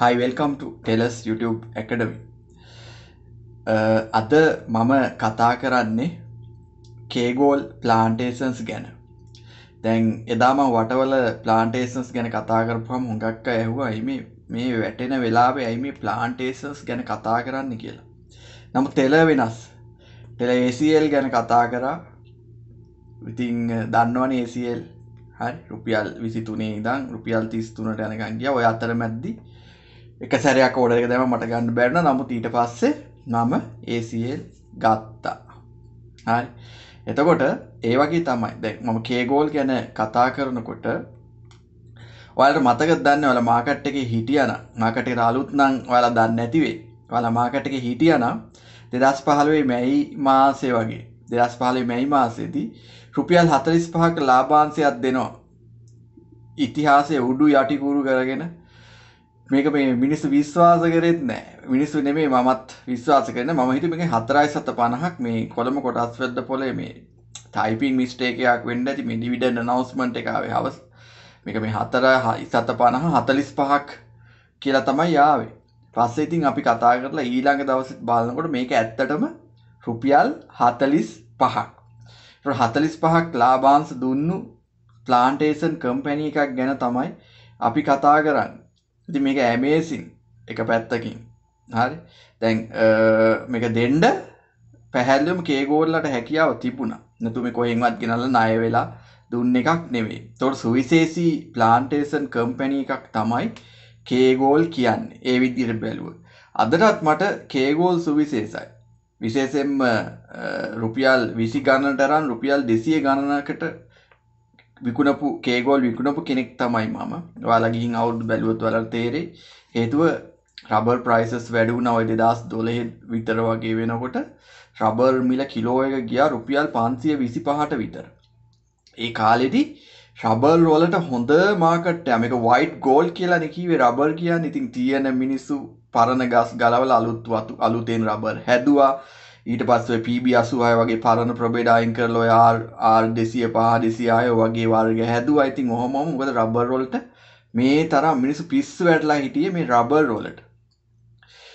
හයි welcome ටෙලස් YouTube එකඩම uh, අද මම කතා කරන්නේ කේගෝල් ප්ලාන්ටේසන්ස් ගැන දැන් එදාම වටවල ප්ලාන්ටේසන්ස් ගැන කතා කරපුහම හුඟක්ක ඇහුවා එම මේ වැටෙන වෙලාවේ ඇයිම ප්ලාන්ටේසන්ස් ගැන කතා කරන්න කියලා නමු තෙල වෙනස් තෙල ACL ගැන කතා කරා ඉතිං uh, දන්නවන ACL හරි රුපියල් විසිතුනේ දං රුපියල් තිස්තුනට යනකන් ගිය ඔය අතර මැද්දිී එක සැරයක් ඕඩ එක දැම මට ගන්න බැරන නමුත් ඊට පස්සේ මම ඒසිල් ගත්තා හරි එතකොට ඒ වගේ තමයි දැ මම කේගෝල් ගැන කතා කරනකොට ඔයාලට මතක දන්න වල මාකට් එක හිටියන මාකට රාලුත් නං ඔයාලා දන්න ඇතිවේ වල මාකට එක හිටියන දෙදස් පහළුවේ මැයි මාසේ වගේ දෙදස් පහලේ මැයි මාසේදී රුපියල් හතරිස් පහක ලාභාන්සයක් දෙනවා ඉතිහාසය උඩු යටිකුරු කරගෙන මේක මේ මිනිස්සු විශ්වාස කරෙත් නෑ මිනිස්සු නෙමේ මමත් විශ්වාස කරන මම හිත මේ හතරයි සත පණහක් මේ කොළම කොටස් වෙද්ද පොලේ මේ ටයිපින් මිස්ටේකයක් වෙන්ඩ ඇති මේ ඩිවිඩන් නවස්මට එකකාවේ හවස් මේක මේ හතර සත පණහ හතලිස් පහක් කියලා තමයි යාවේ පස්සේ ඉතින් අපි කතා කරලා ඊළඟ දවසෙත් බලනකොට මේක ඇත්තටම රුපියල් 45ක්. ඒතර 45ක් ලාභාංශ දුන්නු ප්ලාන්ටේෂන් කම්පැනි එකක් ගැන තමයි අපි කතා කරන්නේ. ඉති මේක ඇමේසින් එක පැත්තකින් හරි තැන් මේක දෙන්ඩ පැහැල්ලුම් කේගෝල්ලට හැකියාව තිබුණ නැතුම කොහෙන්වත් ගෙනල ණය වෙලා දුන්න එකක් නෙවේ තොට සුවිශේසී ප්ලාන්ටේසන් කම්පැණ එකක් තමයි කේගෝල් කියන්න ඒ විදිර බැලුව අදටත් මට කේගෝල් සුවිශේසයි විශේෂෙන්ම රුපියල් විසි ගණනටරන් රුපියල් දෙසිය ගණනකට විකුණපු කේගෝල් විකුණපු කෙනෙක් තමයි මම වාලගින් අවුද් බැලුවත් වලට තේරේ හේතුව රබර් ප්‍රයිසස් වැඩු නව දෙදස් දොළහෙ විතර වගේ වෙනකොට රබර් මිල කිලෝ එක ගියා රුපියල් පන්සිය විසි පහට විතර ඒ කාලෙදි රබර් වලට හොඳ මාකට මේක වයිට් ගෝල් කියලා නිකිවේ රබර් කියා ඉතින් තියෙන මිනිස්සු පරණ ගස් ගලවල අලුත් වතු අලුතෙන් රබර් හැදවා ඊට පස්සේ PB86 වගේ පරණ ප්‍රබේඩ අයින් කරලා ඔය R R205 206 වගේ වර්ග හැදුවා. ඉතින් ඔහොමම මොකද රබර් වලට මේ තරම් මිනිස්සු පිස්සු වැටලා හිටියේ මේ රබර් වලට.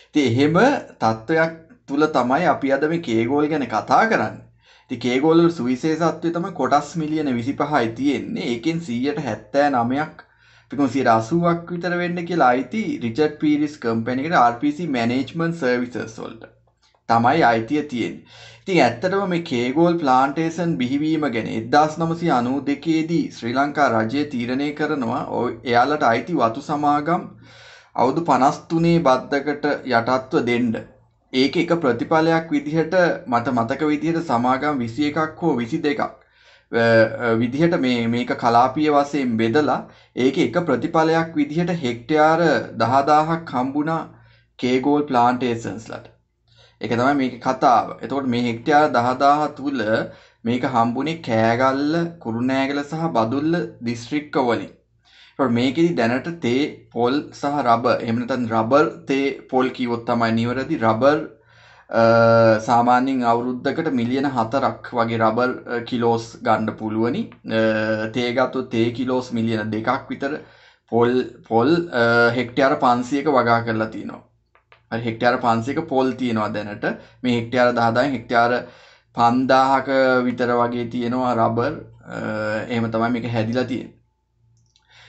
ඉතින් එහෙම තත්වයක් තුල තමයි අපි අද මේ කේගෝල් ගැන කතා කරන්නේ. ඉතින් කේගෝල් වල සුවිශේෂත්වය තමයි කොටස් මිලියන 25යි තියෙන්නේ. ඒකෙන් 179ක් පිකම සියට අසුවක් විතර වෙන්න කියලා අයිති රිචඩ් පිරිස් කම්පැනිකට RPC මැනේජ්මන් සර්විසස් වොල්ට තමයි අයිතිය තියෙන්. ඉතින් ඇත්තටම මේ කේගෝල් ප්ලාන්ටේසන් බිහිවීම ගැන එදදාස් නමසි අනූ දෙකේදී ශ්‍රී ලංකා රජය තීරණය කරනවා එයාලට අයිති වතු සමාගම් අවුදු පනස්තුනේ බද්ධකට යටත්ව දෙන්ඩ. ඒක එක ප්‍රතිඵලයක් විදිහට මට මතක විදිහට සමාගම් විසි එකක් හෝ විසි දෙකක්. විදිහට මේ මේක කලාපිය වසයෙන් බෙදලා ඒක එක ප්‍රතිඵලයක් විදිහට හෙක්ටයාර දහදාහක් කම්බුණා කේගෝල් ප්ලාන්ටේසන්ස්ලට ඒක තමයි මේක කතාව. එතකොට මේ හෙක්ටයාර 10000 තුල මේක හම්බුනේ කෑගල්ල, කුරුණෑගල සහ බදුල්ල දිස්ත්‍රික්ක වලින්. එතකොට මේකෙදි දැනට තේ, පොල් සහ රබර්, එහෙම නැත්නම් රබර්, තේ, පොල් කියවොත් තමයි නිවැරදි. රබර් සාමාන්‍යයෙන් අවුරුද්දකට මිලියන හතරක් වගේ රබර් කිලෝස් ගණ්ඩ පුළුවනි තේගත්තු තේ කිලෝස් මිලියන දෙකක් විතර පොල් පොල් හෙක්ටයාර පන්සියක වගා කරලා තිනවා හරි හෙක්ටයාර පන්සේක පොල් තියෙනවා දැනට මේ හෙක්ටයාර දහදායි හෙක්ටයාර පන්දාහක විතර වගේ තියෙනවා රබර් එහෙම තමයි මේක හැදිලා තියෙන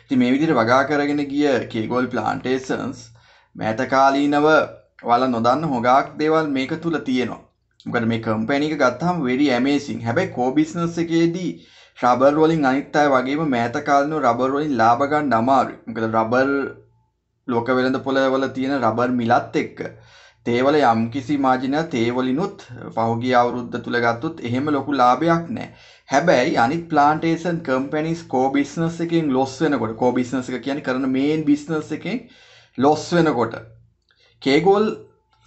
ති මේ විදිර වගා කරගෙන ගිය කේගොල් ප්ලාන්ටේසන්ස් මෑතකාලීනව වල නොදන්න හොගක් දේවල් මේක තුළ තියෙනවා මොකද මේ කම්පැනික ගත්තහම වෙරි ඇමේසින් හැබැයි කෝබිස්නස් එකේදී රබර් වලින් අනිත් අය වගේම මෑත කාලන රබර් වලින් ලාභ ගන්න අමාරුයි. මොකද රබර් ලෝක වෙළඳ පොළවල තියෙන රබර් මිලත් එක්ක තේවල යම්කිසි මාජින තේවලිනුත් පහුගිය අවුරුද්ද තුල ගත්තොත් එහෙම ලොකු ලාභයක් නැහැ. හැබැයි අනිත් ප්ලාන්ටේෂන් කම්පැනිස් කෝ බිස්නස් එකෙන් ලොස් වෙනකොට කෝ බිස්නස් එක කියන්නේ කරන මේන් බිස්නස් එකෙන් ලොස් වෙනකොට කේගෝල්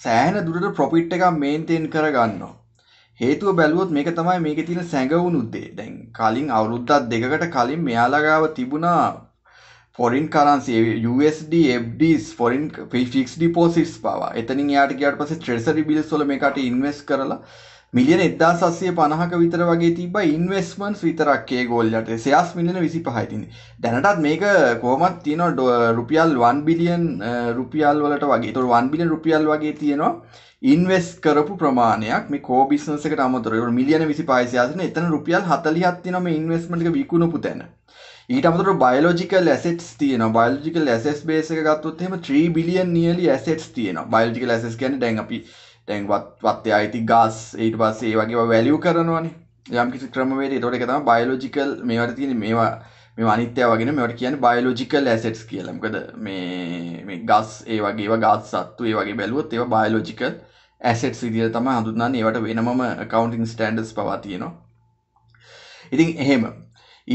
සෑහෙන දුරට ප්‍රොෆිට් එකක් මේන්ටේන් කරගන්නවා. හේතුව බැලුවොත් මේක තමයි මේකේ තියෙන සැඟවුණු දේ. දැන් කලින් අවුරුද්දක් දෙකකට කලින් මෙයාලා ගාව තිබුණා foreign currency USDFDs foreign fixed deposits පවා එතනින් යාට ගියාට පස්සේ ට්‍රෙසරි බිල්ස් වල මේකට ඉන්වෙස්ට් කරලා මිලියන 1600 50ක විතර වගේ තිබ්බා ඉන්වෙස්ට්මන්ට්ස් විතරක් ඒ ගෝල්ලට සෙයාස් මිලියන 25යි තින්නේ. දැනටත් මේක කොහොමද තියෙනවා රුපියල් 1 බිලියන් රුපියල් වලට වගේ. ඒතකොට 1 බිලියන් රුපියල් වගේ තියෙනවා ඉන්වෙස්ට් කරපු ප්‍රමාණයක් මේ කෝ බිස්නස් එකට අමතරව. ඒක මිලියන 25 සෙයාස්නේ එතන රුපියල් 40ක් තියෙනවා මේ ඉන්වෙස්ට්මන්ට් එක විකුණපු තැන. ඊට අමතර බයෝලොජිකල් ඇසෙට්ස් තියෙනවා බයෝලොජිකල් ඇසෙට්ස් බේස් එක ගත්තොත් එහෙම 3 බිලියන් නියලි ඇසෙට්ස් තියෙනවා බයෝලොජිකල් ඇසෙට්ස් කියන්නේ දැන් අපි දැන් වත් වත්තේ අයිති ගස් ඊට පස්සේ ඒ වගේ ඒවා වැලියු කරනවානේ යම් කිසි ක්‍රමවේදයකට ඒකට එක තමයි බයෝලොජිකල් මේවට තියෙන මේවා මේ අනිත්‍ය වගෙන මෙවට කියන බයෝලොජිකල් ඇසෙට්ස් කියලා. මොකද මේ ගස් ඒ වගේ ඒවා ගස් සත්තු ඒ වගේ බැලුවොත් ඒවා බයෝලොජිකල් ඇසෙට්ස් විදිහට තමයි හඳුන්වන්නේ. ඒවට වෙනමම accounting standards පවා තියෙනවා. ඉතින් එහෙම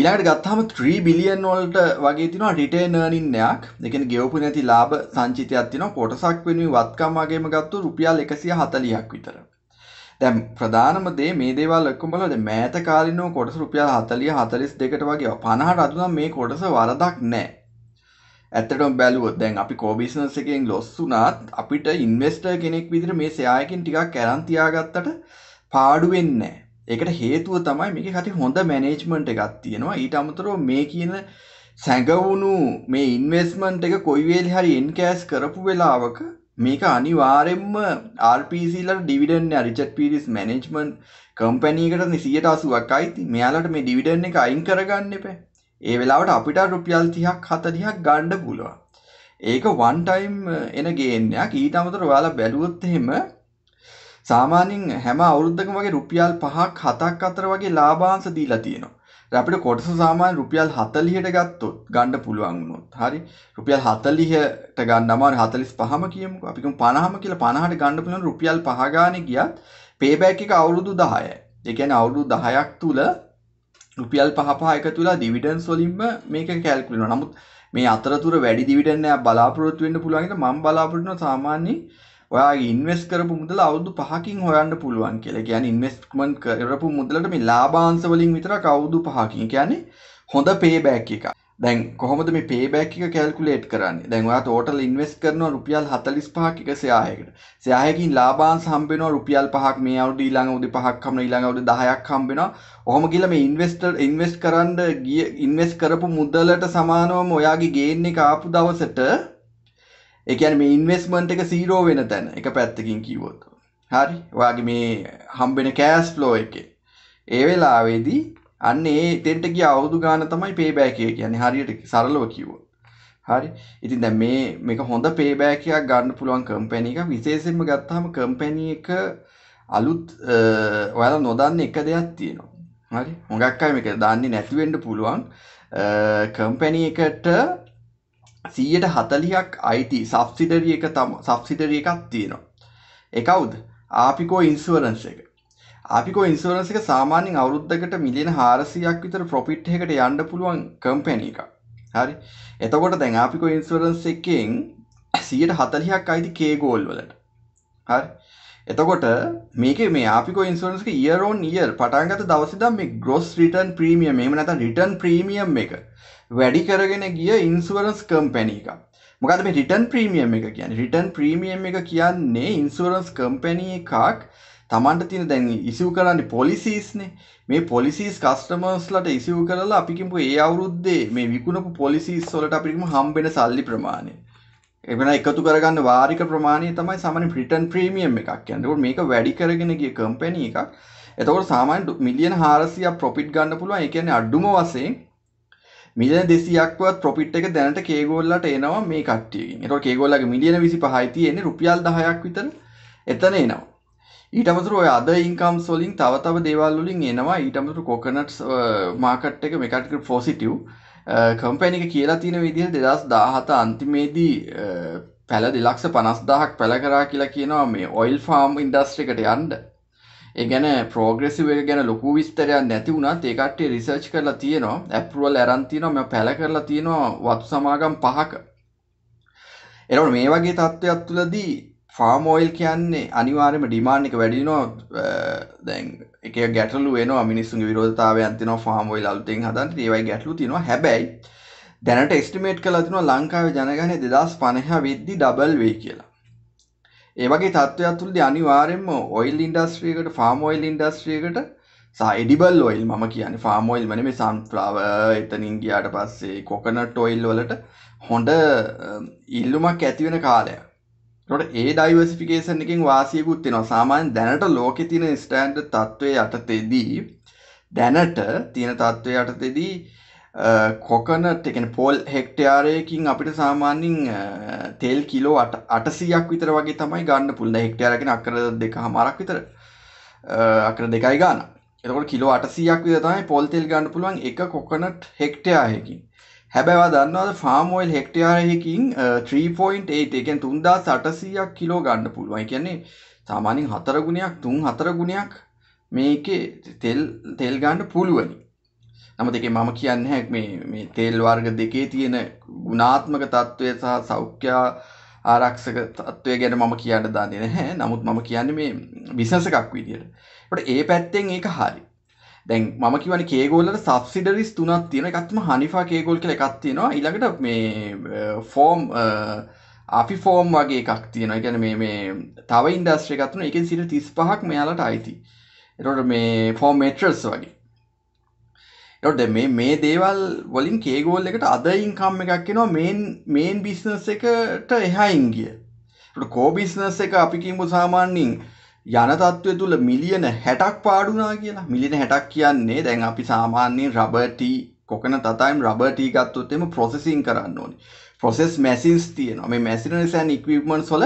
ඊලාට ගත්හම 3 බිලියන් වලට වගේ තිනවා රිටේන් earningයක්. ඒ කියන්නේ ගෙවපු නැති ලාභ සංචිතයක් තිනවා කොටසක් වෙනුවෙන් වත්කම් වගේම ගත්තොත් රුපියල් 140ක් විතර. දැම් ප්‍රධානම දේ මේ දේවල් එක්කම බලලා දැන් මෑත කාලිනව කොටස රුපියල් 40 42කට වගේ 50ට අඩු නම් මේ කොටස වරදක් නැහැ. ඇත්තටම බැලුවොත් දැන් අපි කෝබිස්නස් එකෙන් ලොස් වුණත් අපිට ඉන්වෙස්ටර් කෙනෙක් විදිහට මේ සෙයායකින් ටිකක් කරන් තියාගත්තට පාඩු වෙන්නේ නැහැ. ඒකට හේතුව තමයි මේක හති හොඳ මැනේජ්මන්ට් එකක් තියෙනවා ඊට අමතරෝ මේ කියන සැඟවුණු මේ ඉන්වස්මන්ට් එක කොයිවේල් හරි එන්කෑස් කරපු වෙලාවක මේක අනිවාරෙන්ම RPCල ඩිවිඩන්න රිචට් පිරිස් මැනේජ්මන්් කම්පැනීකට නිසියට අසුවක් අයිති මෙයාලට මේ ඩිවිඩන්න එක අයින් කරගන්න එප ඒ වෙලාවට අපිට රුපියල් තිහක් හතරිහක් ගණ්ඩ පුළුවන් ඒක වන්ටයිම් එන ගේන්නයක් ඊට අමතර ඔයාලා බැලුවොත් එහෙම සාමාන්‍යයෙන් හැම අවුරුද්දකම වගේ රුපියල් 5ක් 7ක් අතර වගේ ලාභාංශ දීලා තියෙනවා. දැන් අපිට කොටස සාමාන්‍ය රුපියල් 40ට ගත්තොත් ගන්න පුළුවන් වුණොත්. හරි. රුපියල් 40ට ගන්න අමාරු 45ම කියමුකෝ. අපි කියමු 50ම කියලා 50ට ගන්න පුළුවන් රුපියල් 5 ගානේ ගියත් පේබැක් එක අවුරුදු 10යි. ඒ කියන්නේ අවුරුදු 10ක් තුල රුපියල් පහ පහ එකතු වෙලා ඩිවිඩන්ඩ්ස් වලින්ම මේක කැල්කුලේට් වෙනවා. නමුත් මේ අතරතුර වැඩි ඩිවිඩන්ඩ් එකක් බලාපොරොත්තු වෙන්න පුළුවන් කියලා මම බලාපොරොත්තු වෙනවා සාමාන්‍යයෙන් ඔයාගේ ඉන්වස් කරපු මුදල අවුදු පහකින් හොයන්න පුළුවන් කියලා ගැන ඉන්වස්මන් කරපු මුදලට මේ ලාබාන්සවලින් විතර කවුදු පහකින් කියන්නේ හොඳ පේබෑක් එක දැන් කොහොමද මේ පේබෑක් එක කැල්කුලේට් කරන්නේ දැන්වා ටෝටල් ඉන්වස් කරන රුපියල් හතලිස් පහක් එක සයායකට සයායකින් ලාබාන් සම්බෙන රුපියල් පහක් මේ අවුඩ ඊළඟ උදි පහක් කමන ඊළඟ උදි 10ක් හම්බෙනවා ඔහොම කියලා මේ ඉන්වෙස්ටර් ඉන්වෙස්ට් කරන්න ගිය ඉන්වෙස්ට් කරපු මුදලට සමානවම ඔයාගේ ගේන් එක ආපු දවසට එකන් මේ ඉන්වස්මන්ට එක සීරෝ වෙන තැන එක පැත්තකින් කිවොත් හරි වගේ මේ හම්බෙන කෑස් ෆ්ලෝ එක ඒ වෙලාවේදී අන්න ඒ තෙන්ට ගිය අවුදු ගාන තමයි පේබෑකය කියන්නේ හරියට සරලව කිව්වොත් හරි ඉතින් දැන් මේ මේක හොඳ පේබෑකයක් ගන්න පුළුවන් කම්පැනි එක විශේෂයෙන්ම ගත්තාම කම්පැනි එක අලුත් ඔයාලා නොදන්න එක දෙයක් තියෙනවා හරි හොඟක් අය මේක දන්නේ නැති වෙන්න පුළුවන් කම්පැනි එකට සීයට හතලිහක් අයිති සබ්සිඩරිය එක තම සබ්සිඩරිය එකක් තියෙනවා එකවුද ආපිකෝ ඉන්සුවරන්ස එක අපිකෝ ඉන්සුවරන්ස එක සාමාන්‍යෙන් අවුරුද්ධකට මිලියන හාරසියක් විතර ප්‍රොපිට් එකට යන්න පුළුවන් කම්පැණ එක හරි එතකොට දැන් ආපිකෝ ඉන්සුවරන්ස එකෙන් සීයට හතලිහක් අයිති කේගෝල් වලට හරි එතකොට මේක මේ ආපිකෝ ඉන්සුවරන්ස් එක ඊයරෝන් ඊයර් පටන්ගත දවසදා මේ ග්‍රොස් රිටන් ප්‍රීමියම් එහෙම නැත්නම් රිටන් ප්‍රීමියම් එක වැඩි කරගෙන ගිය ඉන්සුවරන්ස් කම්පැනී එක මොකද මේ රිටන් ප්‍රීමියම් එක කියන්නේ රිටන් ප්‍රීමියම් එක කියන්නේ ඉන්සුවරන්ස් කම්පැනී එකක් තමන්ට තියෙන දැන් ඉසිව් කරන්නේ පොලිසිස්නේ මේ පොලිසිස් කස්ටමර්ස්ලට ඉසිව් කරලා අපි කිව්ව ඒ අවුරුද්දේ මේ විකුණපු පොලිසිස් වලට අපි කිව්ව හම්බෙන සල්ලි ප්‍රමාණය එවන එකතු කරගන්න වාරික ප්‍රමාණය තමයි සාමාන්‍ය රිටර්න් ප්‍රීමියම් එකක් කියන්නේ. ඒකෝ මේක වැඩි කරගෙන ගිය කම්පැනි එකක්. එතකොට සාමාන්‍ය මිලියන 400ක් ප්‍රොෆිට් ගන්න පුළුවන්. ඒ කියන්නේ අඩුම වශයෙන් මිලියන 200ක්වත් ප්‍රොෆිට් එක දැනට කේගෝල්ලට එනවා මේ කට්ටියකින්. ඒතකොට කේගෝල්ලගේ මිලියන 25යි තියෙන්නේ රුපියල් 10ක් විතර එතන එනවා. ඊට අමතරව ඔය අද ඉන්කම්ස් වලින් තව තව දේවල් වලින් එනවා. ඊට අමතරව කොකනට්ස් මාකට් uh, එක මේකට පොසිටිව්. කම්පැනි එක කියලා තියෙන විදිහට 2017 අන්තිමේදී uh, පැල 2 ලක්ෂ 50000ක් පැල කරා කියලා කියනවා මේ ඔයිල් ෆාම් ඉන්ඩස්ට්‍රි එකට යන්න. ඒ ගැන පෝග්‍රෙසිව ගැන ලොකු විස්තරයක් නැති වුණත් ඒකට්ටේ රිසර්ච් කරලා තියෙනවා ඇප්රුවල් ඇරන්තිනවා මෙ පැල කරලා තියෙනවා වතු සමාගම් පහක එරවට මේ වගේ තත්ත්වයක් තුළදී ෆාමෝයිල් කියන්නේ අනිවාර්යම ඩිමාන්ඩ් එක වැඩි වෙනවා දැන් එකේ ගැටලු වෙනවා මිනිස්සුන්ගේ විරෝධතාවයන් තියෙනවා ෆාමෝයිල් අලුතෙන් හදන්න ඒවයි ගැටලු තියෙනවා හැබැයි දැනට එස්ටිමේට් කරලා තිනවා ලංකාවේ ජනගහනය 2050 වෙද්දි ඩබල් වෙයි කියලා ඒවගේ තත්ත්වයක් තුළදී අනිවාර්යයෙන්ම ඔයිල් ඉන්ඩස්ට්‍රියකට ෆාම් ඔයිල් ඉන්ඩස්ට්‍රියකට සහ එඩිබල් ඔයිල් මම කියන්නේ ෆාම් ඔයිල් මනේ මේ සන්ෆ්ලවර් එතනින් ගියාට පස්සේ කොකනට් ඔයිල් වලට හොඳ ඉල්ලුමක් ඇති වෙන කාලයක්. ඒකට ඒ ඩයිවර්සිෆිකේෂන් එකෙන් වාසියකුත් වෙනවා. සාමාන්‍යයෙන් දැනට ලෝකේ තියෙන ස්ටෑන්ඩඩ් තත්ත්වයේ යටතේදී දැනට තියෙන තත්ත්වයේ යටතේදී කොකනට එකන පෝල් හෙක්ටයාරයකින් අපිට සාමාන්‍යින් තෙල් කිලෝ අටසියක් විතර වගේ තමයි ගන්න පුල්ල හෙක්ටයාරගෙන අකර දෙක හමරක් විතර අකර දෙකයි ගාන එතකොට කිලෝ අටසියක් විතයි පොල් තෙල් ගන්න පුළුවන් එක කොකනට් හෙක්ටයායකින් හැබැවා දන්නවද ෆාමෝයිල් හෙක්ටයාරයකින් 3.8 එකෙන් තුන්දා සටසීයක් කිලෝ ගන්න පුළුවන් කියන්නේ සාමානින් හතරගුණයක් තුන් හතරගුණයක් මේකේ තෙල් තෙල් ගන්න පුළුවනි නමුත් ඒකේ මම කියන්නේ මේ මේ තේල් වර්ග දෙකේ තියෙන ගුණාත්මක తත්වය සහ සෞඛ්‍ය ආරක්ෂක තත්ත්වය ගැන මම කියන්න දන්නේ නැහැ. නමුත් මම කියන්නේ මේ බිස්නස් එකක් විදියට. ඒකට ඒ පැත්තෙන් ඒක හරි. දැන් මම කියවන කේගෝල්ලට සබ්සිඩරිස් තුනක් තියෙන එකක්ම හනිෆා කේගෝල් කියලා එකක් තියෙනවා. ඊළඟට මේ ෆෝම් අපි ෆෝම් වගේ එකක් තියෙනවා ගැන මේ තව ඉන්දස්ට්‍රේ එකත්න එක සිට තිස් පහක් මෙයාලට අයිති එට මේ ෆෝම් මේට්‍රස් වගේ එට මේ මේ දේවල් වලින් කේගෝල් එකට අදයින්කම් එකක් එෙනවා මේන් මේන් බිස්නස් එකට එහයින් ගිය කෝබිස්නස් එක අපිකිමු සාමාන්‍යින් යන තත්ත්වය තුළ මිලියන හැටක් පාඩුනා කියලා මිලින හැටක් කියන්නේ දැන් අපි සාමාන්‍යයෙන් රබටී කොකන තතයිම් රබටී ගත්තොත්තෙම ප්‍රොසෙසින් කරන්න ඕනි ප්‍රොසෙස් මැසින්ස් තියනවා මේ මැසින සෑන් ඉක්වීමන් සොල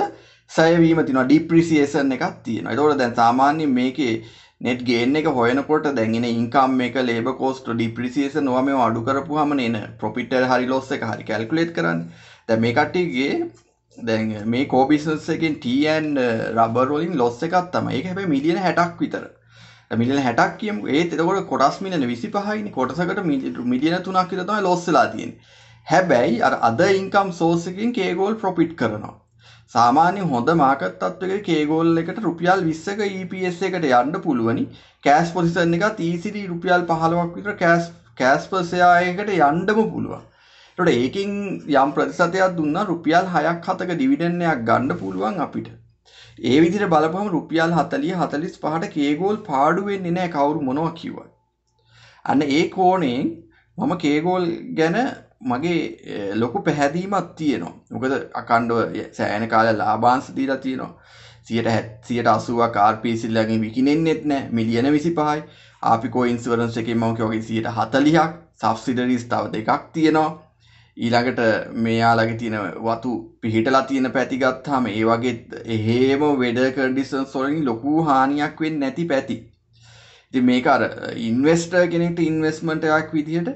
සයවීම තින ඩිප්‍රිසිේෂන් එකක් තියෙන ටෝට දැන් සාමාන්‍ය මේකේ net gain එක හොයනකොට දැන් එන income එක labor cost depreciation ඔවා මේවා අඩු කරපුවාම එන profit එක හරි loss එක හරි calculate කරන්නේ. දැන් මේ කට්ටියගේ දැන් මේ core business එකෙන් T and uh, rubber වලින් loss එකක් තමයි. ඒක හැබැයි මිලියන 60ක් විතර. මිලියන 60ක් කියමු. ඒත් එතකොට කොටස් මිලියන 25යිනේ. කොටසකට මිලියන 3ක් විතර තමයි loss වෙලා තියෙන්නේ. හැබැයි අර අද income source එකෙන් K goal profit කරනවා. සාමාන්‍ය හොඳ මාකට් තත්ත්වයක කේගෝල් එකට රුපියල් 20ක EPS එකට යන්න පුළුවනි. කෑෂ් පොසිෂන් එකත් easily රුපියල් 15ක් විතර කෑෂ් කෑෂ් per share එකට යන්නම පුළුවන්. ඒකට ඒකෙන් යම් ප්‍රතිශතයක් දුන්නා රුපියල් 6ක් 7ක ඩිවිඩන්ඩ් එකක් ගන්න පුළුවන් අපිට. ඒ විදිර බලපහම රුපියල් හතලිය හතලිස් පහට කේගෝල් පාඩුවෙන්න්නේ නෑ කවුරු මොනව කිව. අන්න ඒ කෝනයෙන් මම කේගෝල් ගැන මගේ ලොකු පැහැදීමක් තියෙනවා මොකද අකණ්ඩුව සෑන කාල ලාබාන්ස් දීලා තියෙනවා සියට හැත්සියට අසුව කාර්පිසිල්ලගේ විකිනෙන්නෙත් නෑ මිලියන විසි පහයි ආපිකෝ ඉන්ස්වරන්ස් එකෙන් මවකෝගේ සියට හතලියක් සබ්සිඩරිස් තව දෙකක් තියෙනවා ඊළඟට මෙයාලගේ තියෙන වතු පිහිටලා තියෙන පැති ගත්තාම ඒ වගේ එහෙම වෙඩර් කන්ඩිෂන්ස් වලින් ලොකු හානියක් වෙන්නේ නැති පැති. ඉතින් මේක අර ඉන්වෙස්ටර් කෙනෙක්ට ඉන්වෙස්ට්මන්ට් එකක් විදිහට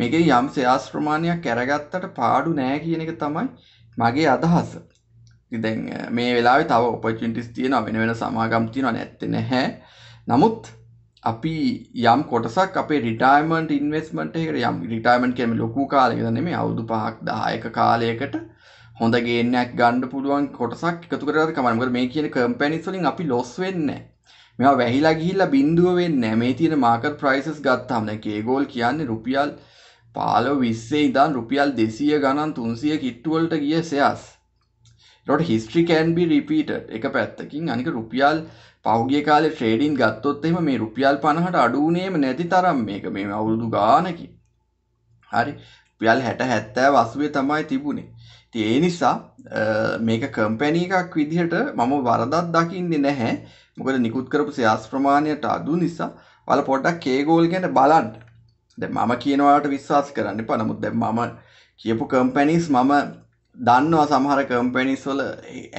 මේකෙන් යම් සෙයාස් ප්‍රමාණයක් කැරගත්තට පාඩු නෑ කියන එක තමයි මගේ අදහස. ඉතින් මේ වෙලාවේ තව ඔපචුනිටිස් තියෙනවා වෙන වෙන සමාගම් තියෙනවා නැත්තේ නැහැ. නමුත් අපි යම් කොටසක් අපේ රිටයර්මන්ට් ඉන්වෙස්ට්මන්ට් එකට යම් රිටයර්මන්ට් කියන්නේ ලොකු කාලයක නෙමෙයි මේ අවුරුදු 5ක් 10ක කාලයකට හොඳ ගේන්නයක් ගන්න පුළුවන් කොටසක් එකතු කරලා තමයි. මොකද මේ කියන කම්පැනිස් වලින් අපි ලොස් වෙන්නේ නැහැ. මේවා වැහිලා ගිහිල්ලා බිඳුව වෙන්නේ නැහැ. මේ තියෙන මාකට් ප්‍රයිසස් ගත්තාම දැන් ඒගොල්ලෝ කියන්නේ රුපියල් 1 පාලො විස්සේ ඉදන් රුපියල් දෙසිය ගණන් තුන්සිය කිට්ටුවලට ගිය සෙයස් ොට හිස්ට්‍රිකන්බි රිපීට එක පැත්තකින් අනික රුපියල් පෞගගේ කාල ට්‍රේඩින් ගත්තොත්තෙම මේ රුපියල් පණහට අඩුවනේම නැති තරම් මේක මේ අවුරුදු ගානකි හරි පියල් හැට හැත්තෑ වස්ුවේ තමයි තිබුණේ තිය නිසා මේක කම්පැනී එකක් විදිහට මම වරදත් දකින්නේ නැහැ මොකද නිකුත් කරපු සයාස් ප්‍රමාණයට අඩු නිසා වල පොඩ්ඩක් කේගෝල් ගැන බලන්ට දැ මම කියනවාට විශ්වාස කරන්න පනමුත් දැ මම කියපු කම්පැනිස් මම දන්නවා සමහර කම්පැනිස් වල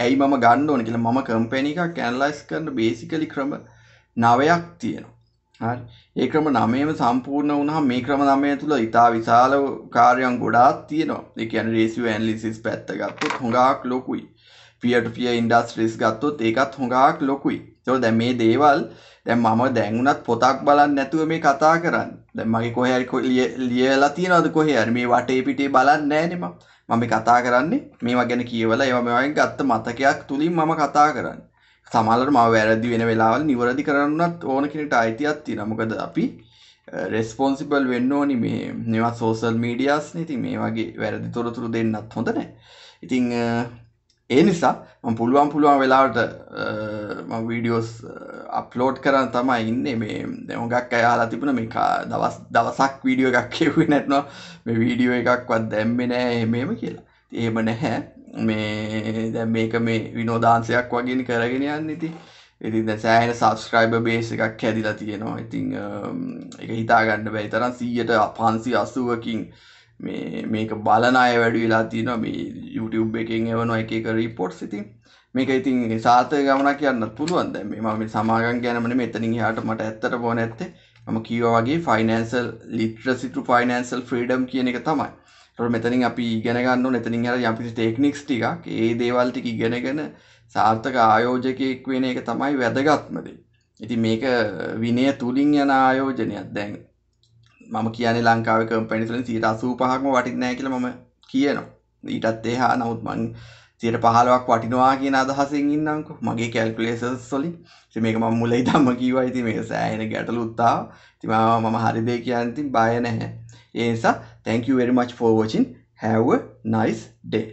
ඇයි මම ගන්න ඕන කියලා මම කම්පැනි එකක් කැනලයිස් කරන්න බේසිකලි ක්‍රම නවයක් තියෙනවා ඒ ක්‍රම නමේම සම්පූර්ණ වුණහ මේ ක්‍රම නමය තුළ ඉතා විශාල කාරයන් ගොඩාත් තියෙනවා එක ඇන රේසිව ඇන්ලිසිස් පැත්ත ගත්තොත් හොඟක් ලොකුයි පියට පිය ඉන්ඩස්ට්‍රිස් ගත්තොත් ඒකත් හොඟක් ලොකුයි තොල් දැ මේ දේවල් දැ මම දැන්ුණත් පොතක් බලන්න නැතුව මේ කතා කරන්න මගේ කොහරි ලියලා තියෙනවද කොහරි මේ වටේ පිටේ බලන්න නෑනෙම මම කතා කරන්නේ මේවා ගැන කියවලා ඒවා මෙවායින් ගත්ත මතකයක් තුළින් මම කතා කරන්න සමහරට මම වැරදි වෙන වෙලාවල් නිවැරදි කරන්නත් ඕන කෙනෙක්ට අයිතියක් තියෙනවා මොකද අපි රෙස්පොන්සිබල් වෙන්න ඕනි මේ මේවා සෝෂල් මීඩියාස් නේ ඉතින් මේ වගේ වැරදි තොරතුරු දෙන්නත් හොඳ නෑ ඉතින් ඒ නිසා මම පුළුවන් පුළුවන් වෙලාවට මම වීඩියෝස් අප්ලෝඩ් කරන්න තමයි ඉන්නේ මේ දැන් හුඟක් අය අහලා තිබුණා මේ දවස් දවසක් වීඩියෝ එකක් කියුවේ නැත්නම් මේ වීඩියෝ එකක්වත් දැම්මේ නෑ එහෙමම කියලා. එහෙම නැහැ. මේ දැන් මේක මේ විනෝදාංශයක් වගේනේ කරගෙන යන්නේ ඉතින්. ඉතින් දැන් සෑහෙන subscriber base එකක් හැදිලා තියෙනවා. ඉතින් ඒක හිතා ගන්න බැරි තරම් 100ට 580කින් මේ මේක බලනාය වැඩි වෙලා තියෙනවා මේ YouTube එකෙන් එවන එක එක රිපෝට්ස් ඉතින් මේක ඉතින් සාර්ථක ගමනක් කියන්න පුළුවන් දැන් මේ මම මේ සමාගම් ගැනමනේ මෙතනින් එහාට මට ඇත්තට බොන ඇත්තේ මම කීවා වගේ ෆයිනන්සල් ලිට්‍රසි ටු ෆයිනන්සල් ෆ්‍රීඩම් කියන එක තමයි. ඒතකොට මෙතනින් අපි ඉගෙන ගන්න එතනින් අර යම්කිසි ටෙක්නික්ස් ටිකක් ඒ දේවල් ටික ඉගෙනගෙන සාර්ථක ආයෝජකයෙක් වෙන එක තමයි වැදගත්ම දේ. ඉතින් මේක විනය තුලින් යන ආයෝජනයක්. දැන් මම කියන ලංකාව කම්පැනි තුලින් 185ක්ම වටින්නේ නැහැ කියලා මම කියනවා ඊටත් එහා නමුත් මං 115ක් වටිනවා කියන අදහසින් ඉන්නම්කෝ මගේ කැල්කියුලේෂන්ස් වලින් ඉතින් මේක මම මුලින් ඉඳන්ම කිව්වා ඉතින් මේක සෑහෙන ගැටලුත් ආවා ඉතින් මම මම හරි දෙයක් කියන්නේ ඉතින් බය නැහැ ඒ නිසා thank you very much for watching have a nice day